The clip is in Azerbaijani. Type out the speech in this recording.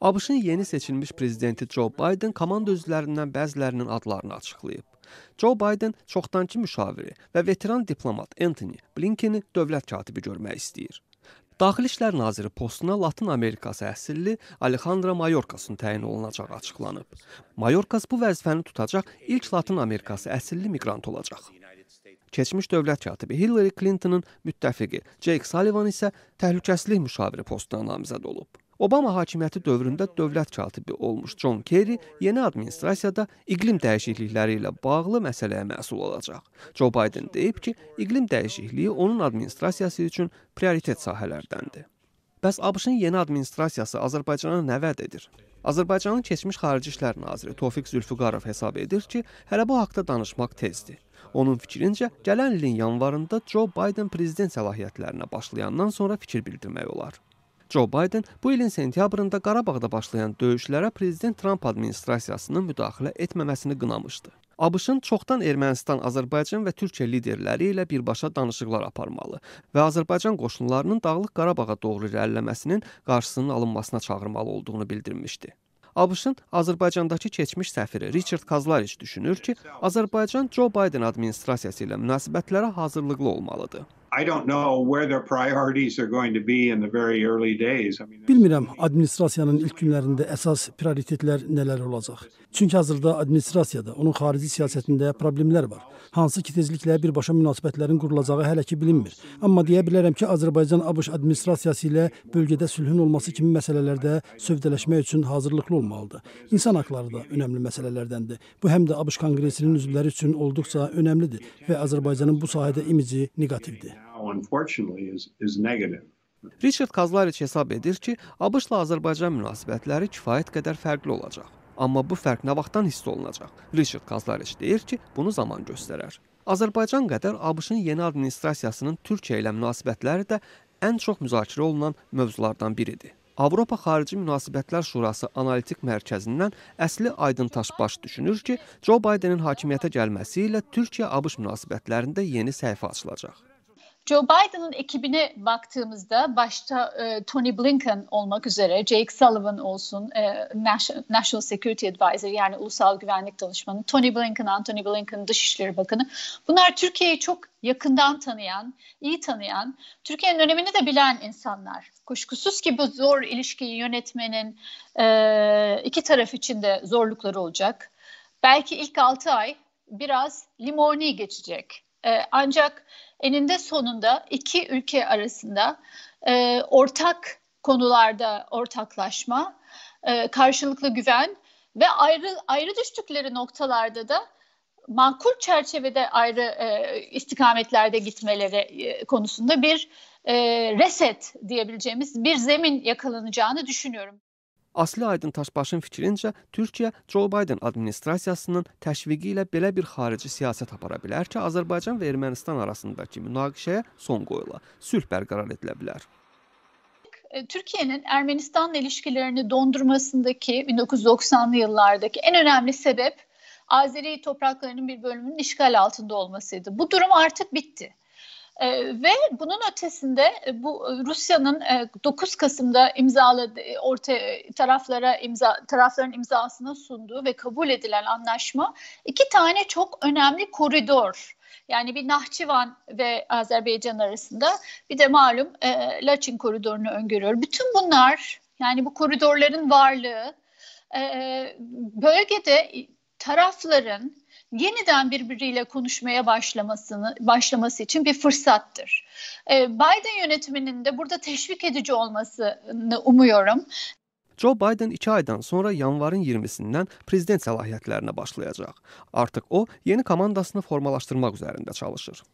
ABŞ-ın yeni seçilmiş prezidenti Joe Biden komanda üzvlərindən bəzilərinin adlarını açıqlayıb. Joe Biden çoxdankı müşaviri və veteran diplomat Anthony Blinkeni dövlət katibi görmək istəyir. Daxili İşlər Naziri postuna Latın Amerikası əsilli Alexandra Mayorkasın təyin olunacağı açıqlanıb. Mayorkas bu vəzifəni tutacaq ilk Latın Amerikası əsilli miqrant olacaq keçmiş dövlət katibi Hillary Clintonın müttəfiqi Jake Sullivan isə təhlükəsizlik müşaviri postuna namizəd olub. Obama hakimiyyəti dövründə dövlət katibi olmuş John Kerry yeni administrasiyada iqlim dəyişiklikləri ilə bağlı məsələyə məsul olacaq. Joe Biden deyib ki, iqlim dəyişikliyi onun administrasiyası üçün prioritet sahələrdəndir. Bəs ABŞ-ın yeni administrasiyası Azərbaycana nə vəd edir? Azərbaycanın keçmiş Xarici İşlər naziri Tofiq Zülfüqarov hesab edir ki, hələ bu haqqda danışmaq tezdir. Onun fikrincə, gələn ilin yanvarında Joe Biden prezident səlahiyyətlərinə başlayandan sonra fikir bildirmək olar. Joe Biden bu ilin sentyabrında Qarabağda başlayan döyüşlərə prezident Tramp administrasiyasının müdaxilə etməməsini qınamışdı. ABŞ-ın çoxdan Ermənistan, Azərbaycan və Türkiyə liderləri ilə birbaşa danışıqlar aparmalı və Azərbaycan qoşunlarının Dağlıq Qarabağa doğru irəliləməsinin qarşısının alınmasına çağırmalı olduğunu bildirmişdi. ABŞ-ın Azərbaycandakı keçmiş səfiri Richard Kazlariç düşünür ki, Azərbaycan Joe Biden administrasiyası ilə münasibətlərə hazırlıqlı olmalıdır. I don't know where their priorities are going to be in the very early days. I mean, Bilmirəm, administrasiyanın ilk günlərində əsas prioritetlər nələr olacaq. Çünki hazırda administrasiyada, onun xarici siyasətində problemlər var. Hansı ki, tezliklə birbaşa münasibətlərin qurulacağı hələ ki bilinmir. Amma deyə bilərəm ki, Azərbaycan-ABŞ administrasiyası ilə bölgədə sülhün olması kimi məsələlərdə sövdələşmək üçün hazırlıqlı olmalıdır. İnsan haqları da önəmli məsələlərdəndir. Bu həm də ABŞ Konqresinin üzvləri üçün olduqca önəmlidir və Azərbaycanın bu sahədə imici negativdir. Riçard Kazlarich hesab edir ki, ABŞ-la Azərbaycan münasibətləri kifayət qədər fərqli olacaq. Amma bu fərq nə vaxtdan hiss olunacaq? Riçard Kazlarich deyir ki, bunu zaman göstərər. Azərbaycan qədər ABŞ-ın yeni administrasiyasının Türkiyə ilə münasibətləri də ən çox müzakirə olunan mövzulardan biridir. Avropa Xarici Münasibətlər Şurası analitik mərkəzindən Əsli Aydın Taşbaş düşünür ki, Joe Bidenin hakimiyyətə gəlməsi ilə Türkiyə-ABŞ münasibətlərində yeni səhifə açılacaq. Joe Biden'ın ekibine baktığımızda başta e, Tony Blinken olmak üzere Jake Sullivan olsun e, National, Security Advisor yani Ulusal Güvenlik Danışmanı Tony Blinken, Anthony Blinken Dışişleri Bakanı bunlar Türkiye'yi çok yakından tanıyan, iyi tanıyan, Türkiye'nin önemini de bilen insanlar. Kuşkusuz ki bu zor ilişkiyi yönetmenin e, iki taraf için de zorlukları olacak. Belki ilk altı ay biraz limoni geçecek ee, ancak eninde sonunda iki ülke arasında e, ortak konularda ortaklaşma, e, karşılıklı güven ve ayrı ayrı düştükleri noktalarda da makul çerçevede ayrı e, istikametlerde gitmeleri konusunda bir reset diyebileceğimiz bir zemin yakalanacağını düşünüyorum. Aslı Aydın Taşbaşın fikrincə, Türkiyə Joe Biden administrasiyasının təşviqi ilə belə bir xarici siyasət apara bilər ki, Azərbaycan və Ermənistan arasındakı münaqişəyə son qoyula, sülh bərqərar edilə bilər. E, Türkiye'nin Ermenistan'la ilişkilerini dondurmasındaki 1990'lı yıllardaki en önemli sebep Azeri topraklarının bir bölümünün işgal altında olmasıydı. Bu durum artık bitti. E, ve bunun ötesinde e, bu e, Rusya'nın e, 9 Kasım'da imzaladığı e, orta taraflara imza tarafların imzasına sunduğu ve kabul edilen anlaşma iki tane çok önemli koridor yani bir Nahçıvan ve Azerbaycan arasında bir de malum e, Laçin koridorunu öngörüyor. Bütün bunlar yani bu koridorların varlığı e, bölgede tarafların yeniden birbiriyle konuşmaya başlamasını başlaması için bir fırsattır. Ee, Biden yönetiminin de burada teşvik edici olmasını umuyorum. Joe Biden iki aydan sonra yanvarın 20'sinden, sindən prezident səlahiyyətlərinə başlayacaq. Artıq o yeni komandasını formalaşdırmaq üzərində çalışır.